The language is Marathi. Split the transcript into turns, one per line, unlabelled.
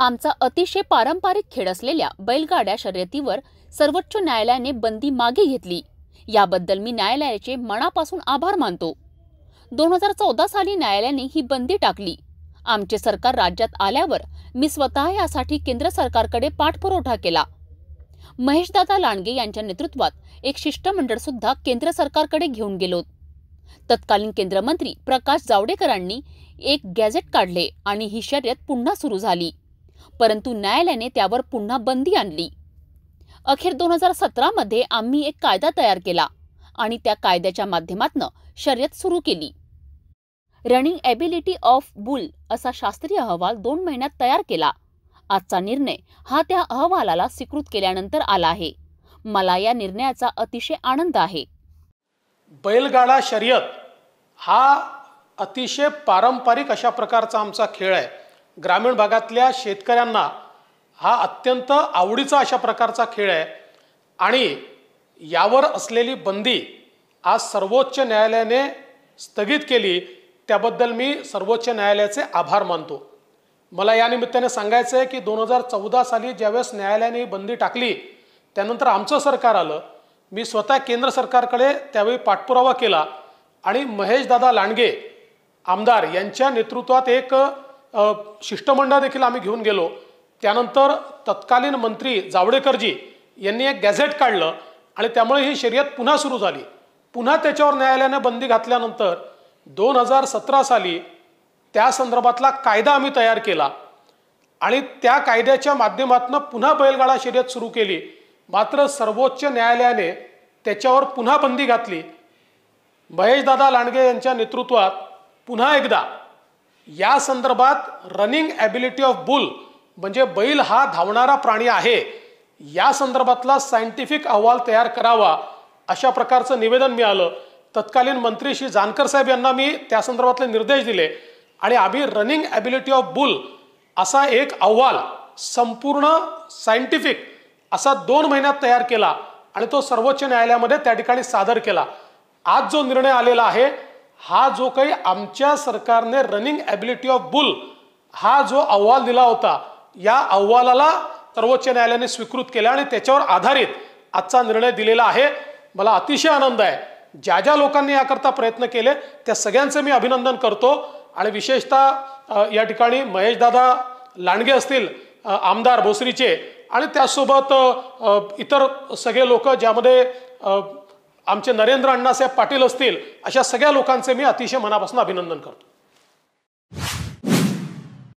आमचा अतिशय पारंपरिक खेळ असलेल्या बैलगाड्या शर्यतीवर सर्वोच्च न्यायालयाने बंदी मागे घेतली याबद्दल मी न्यायालयाचे मनापासून आभार मानतो दोन हजार चौदा साली न्यायालयाने ही बंदी टाकली आमचे सरकार राज्यात आल्यावर मी स्वतः यासाठी केंद्र सरकारकडे पाठपुरवठा केला महेशदादा लांडगे यांच्या नेतृत्वात एक शिष्टमंडळ सुद्धा केंद्र सरकारकडे घेऊन गेलो तत्कालीन केंद्रमंत्री प्रकाश जावडेकरांनी एक गॅझेट काढले आणि ही शर्यत पुन्हा सुरू झाली परंतु न्यायालयाने त्यावर पुन्हा बंदी आणली अखेर दोन हजार सतरामध्ये आम्ही एक कायदा तयार केला आणि त्या कायद्याच्या माध्यमातनं शर्यत सुरू केली रनिंग एबिलिटी ऑफ बुल असा शास्त्रीय अहवाल दोन महिन्यात तयार केला आजचा निर्णय हा त्या अहवालाला स्वीकृत केल्यानंतर आला आहे मला या निर्णयाचा अतिशय आनंद आहे
बैलगाडा शर्यत हा अतिशय पारंपरिक अशा प्रकारचा आमचा खेळ आहे ग्रामीण भागातल्या शेतकऱ्यांना हा अत्यंत आवडीचा अशा प्रकारचा खेळ आहे आणि यावर असलेली बंदी आज सर्वोच्च न्यायालयाने स्थगित केली त्याबद्दल मी सर्वोच्च न्यायालयाचे आभार मानतो मला या निमित्ताने सांगायचं आहे की दोन हजार चौदा साली ज्यावेळेस न्यायालयाने ही बंदी टाकली त्यानंतर आमचं सरकार आलं मी स्वतः केंद्र सरकारकडे त्यावेळी पाठपुरावा केला आणि महेशदादा लांडगे आमदार यांच्या नेतृत्वात एक शिष्टमंडळ देखील आम्ही घेऊन गेलो त्यानंतर तत्कालीन मंत्री जावडेकरजी यांनी एक गॅझेट काढलं आणि त्यामुळे ही शर्यत पुन्हा सुरू झाली पुन्हा त्याच्यावर न्यायालयाने बंदी घातल्यानंतर दोन हजार सतरा साली त्या संदर्भातला कायदा आम्ही तयार केला आणि त्या कायद्याच्या माध्यमातून पुन्हा बैलगाडा शर्यत सुरू केली मात्र सर्वोच्च न्यायालयाने त्याच्यावर पुन्हा बंदी घातली महेशदादा लांडगे यांच्या नेतृत्वात पुन्हा एकदा या संदर्भात रनिंग ॲबिलिटी ऑफ बुल म्हणजे बैल हा धावणारा प्राणी आहे या संदर्भातला सायंटिफिक अहवाल तयार करावा अशा प्रकारचं निवेदन मिळालं तत्कालीन मंत्री श्री जानकर साहेब यांना मी त्या संदर्भातले निर्देश दिले आणि आम्ही रनिंग ॲबिलिटी ऑफ बुल असा एक अहवाल संपूर्ण सायंटिफिक असा दोन महिन्यात तयार केला आणि तो सर्वोच्च न्यायालयामध्ये त्या ठिकाणी सादर केला आज जो निर्णय आलेला आहे हा जो काही आमच्या सरकारने रनिंग ॲबिलिटी ऑफ बुल हा जो अहवाल दिला होता या अहवालाला सर्वोच्च न्यायालयाने स्वीकृत केला आणि त्याच्यावर आधारित आजचा निर्णय दिलेला आहे मला अतिशय आनंद आहे ज्या ज्या लोकांनी याकरता प्रयत्न केले त्या सगळ्यांचं मी अभिनंदन करतो आणि विशेषतः या ठिकाणी महेशदादा लांडगे असतील आमदार भोसरीचे आणि त्यासोबत इतर सगळे लोक ज्यामध्ये आमचे नरेंद्र अण्णासाहेब पाटील असतील अशा सगळ्या लोकांचे मी अतिशय मनापासून अभिनंदन करतो